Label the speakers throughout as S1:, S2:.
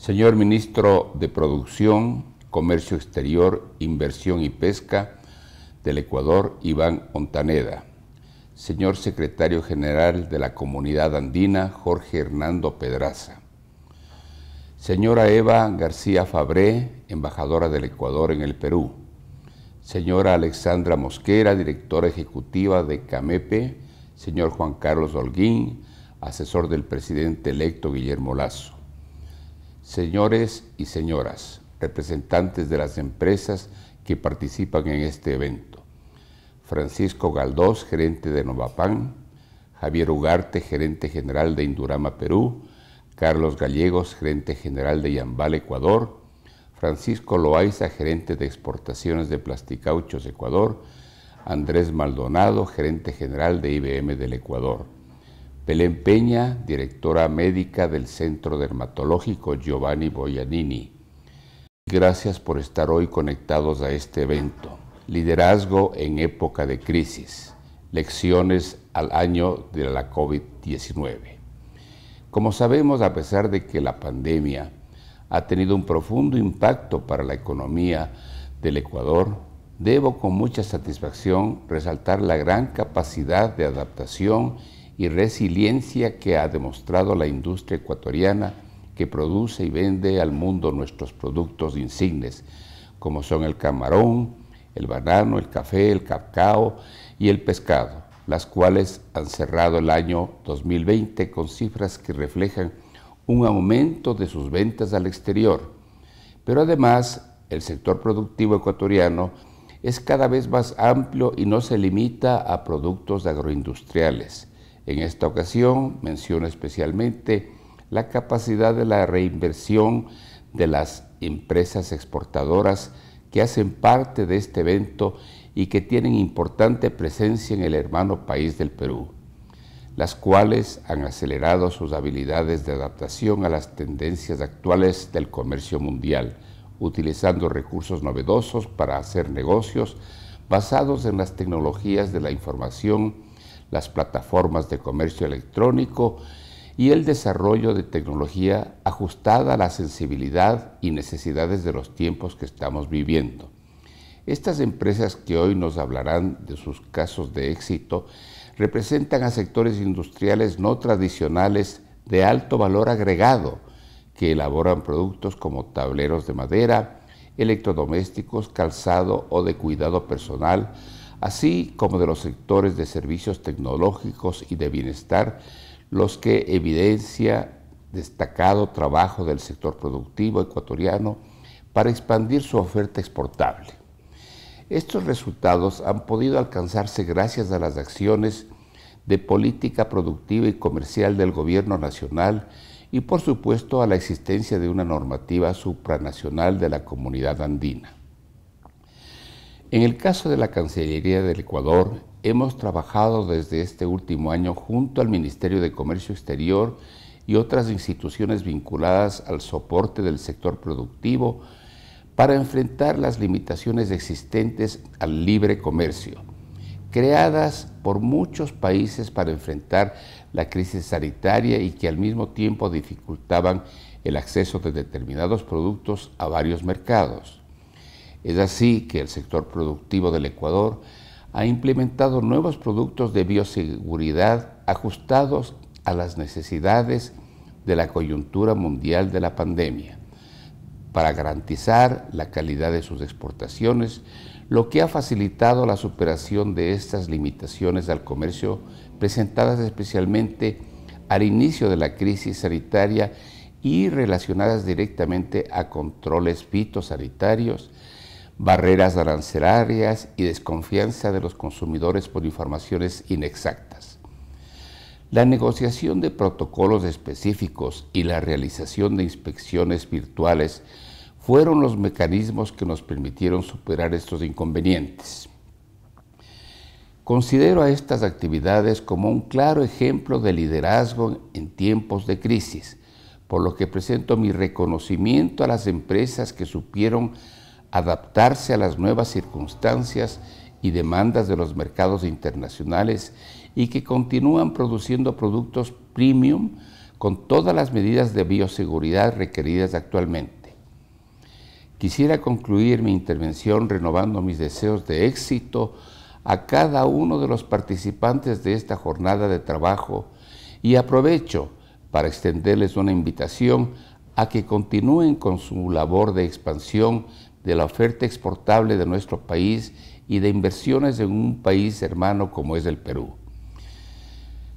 S1: Señor Ministro de Producción, Comercio Exterior, Inversión y Pesca del Ecuador, Iván Ontaneda. Señor Secretario General de la Comunidad Andina, Jorge Hernando Pedraza. Señora Eva García Fabré, Embajadora del Ecuador en el Perú. Señora Alexandra Mosquera, Directora Ejecutiva de CAMEPE. Señor Juan Carlos Holguín, Asesor del Presidente electo Guillermo Lazo señores y señoras, representantes de las empresas que participan en este evento. Francisco Galdós, gerente de Novapan, Javier Ugarte, gerente general de Indurama Perú, Carlos Gallegos, gerente general de Yambal Ecuador, Francisco Loaiza, gerente de exportaciones de Plasticauchos Ecuador, Andrés Maldonado, gerente general de IBM del Ecuador. Belén Peña, directora médica del Centro Dermatológico Giovanni Boianini. Gracias por estar hoy conectados a este evento. Liderazgo en época de crisis. Lecciones al año de la COVID-19. Como sabemos, a pesar de que la pandemia ha tenido un profundo impacto para la economía del Ecuador, debo con mucha satisfacción resaltar la gran capacidad de adaptación y resiliencia que ha demostrado la industria ecuatoriana que produce y vende al mundo nuestros productos insignes, como son el camarón, el banano, el café, el cacao y el pescado, las cuales han cerrado el año 2020 con cifras que reflejan un aumento de sus ventas al exterior. Pero además, el sector productivo ecuatoriano es cada vez más amplio y no se limita a productos agroindustriales. En esta ocasión menciono especialmente la capacidad de la reinversión de las empresas exportadoras que hacen parte de este evento y que tienen importante presencia en el hermano país del Perú, las cuales han acelerado sus habilidades de adaptación a las tendencias actuales del comercio mundial, utilizando recursos novedosos para hacer negocios basados en las tecnologías de la información, las plataformas de comercio electrónico y el desarrollo de tecnología ajustada a la sensibilidad y necesidades de los tiempos que estamos viviendo. Estas empresas que hoy nos hablarán de sus casos de éxito representan a sectores industriales no tradicionales de alto valor agregado, que elaboran productos como tableros de madera, electrodomésticos, calzado o de cuidado personal, así como de los sectores de servicios tecnológicos y de bienestar, los que evidencia destacado trabajo del sector productivo ecuatoriano para expandir su oferta exportable. Estos resultados han podido alcanzarse gracias a las acciones de política productiva y comercial del Gobierno Nacional y por supuesto a la existencia de una normativa supranacional de la comunidad andina. En el caso de la Cancillería del Ecuador, hemos trabajado desde este último año junto al Ministerio de Comercio Exterior y otras instituciones vinculadas al soporte del sector productivo para enfrentar las limitaciones existentes al libre comercio, creadas por muchos países para enfrentar la crisis sanitaria y que al mismo tiempo dificultaban el acceso de determinados productos a varios mercados. Es así que el sector productivo del Ecuador ha implementado nuevos productos de bioseguridad ajustados a las necesidades de la coyuntura mundial de la pandemia, para garantizar la calidad de sus exportaciones, lo que ha facilitado la superación de estas limitaciones al comercio presentadas especialmente al inicio de la crisis sanitaria y relacionadas directamente a controles fitosanitarios, barreras arancelarias y desconfianza de los consumidores por informaciones inexactas. La negociación de protocolos específicos y la realización de inspecciones virtuales fueron los mecanismos que nos permitieron superar estos inconvenientes. Considero a estas actividades como un claro ejemplo de liderazgo en tiempos de crisis, por lo que presento mi reconocimiento a las empresas que supieron adaptarse a las nuevas circunstancias y demandas de los mercados internacionales y que continúan produciendo productos premium con todas las medidas de bioseguridad requeridas actualmente. Quisiera concluir mi intervención renovando mis deseos de éxito a cada uno de los participantes de esta jornada de trabajo y aprovecho para extenderles una invitación a que continúen con su labor de expansión de la oferta exportable de nuestro país y de inversiones en un país hermano como es el Perú.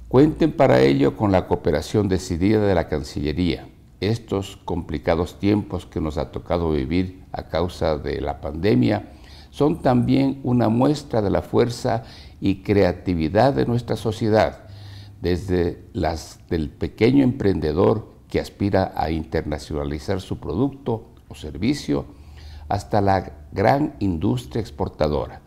S1: Cuenten para ello con la cooperación decidida de la Cancillería. Estos complicados tiempos que nos ha tocado vivir a causa de la pandemia son también una muestra de la fuerza y creatividad de nuestra sociedad, desde las del pequeño emprendedor que aspira a internacionalizar su producto o servicio, hasta la gran industria exportadora.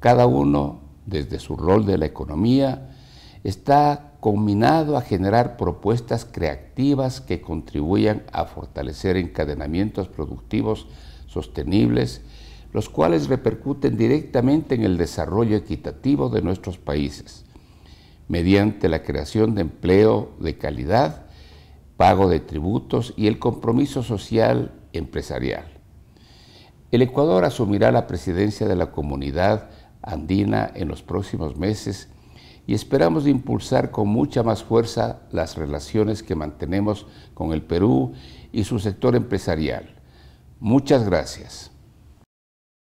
S1: Cada uno, desde su rol de la economía, está combinado a generar propuestas creativas que contribuyan a fortalecer encadenamientos productivos sostenibles, los cuales repercuten directamente en el desarrollo equitativo de nuestros países, mediante la creación de empleo de calidad, pago de tributos y el compromiso social empresarial. El Ecuador asumirá la presidencia de la comunidad andina en los próximos meses y esperamos impulsar con mucha más fuerza las relaciones que mantenemos con el Perú y su sector empresarial. Muchas gracias.